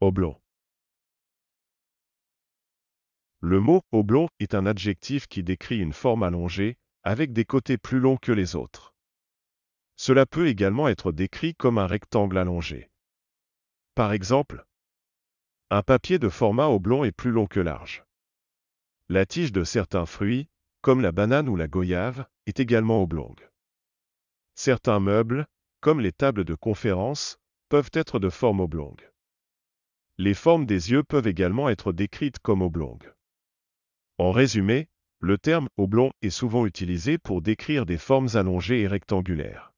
oblong. Le mot oblong est un adjectif qui décrit une forme allongée, avec des côtés plus longs que les autres. Cela peut également être décrit comme un rectangle allongé. Par exemple, un papier de format oblong est plus long que large. La tige de certains fruits, comme la banane ou la goyave, est également oblongue. Certains meubles, comme les tables de conférence, peuvent être de forme oblongue. Les formes des yeux peuvent également être décrites comme oblongues. En résumé, le terme oblong est souvent utilisé pour décrire des formes allongées et rectangulaires.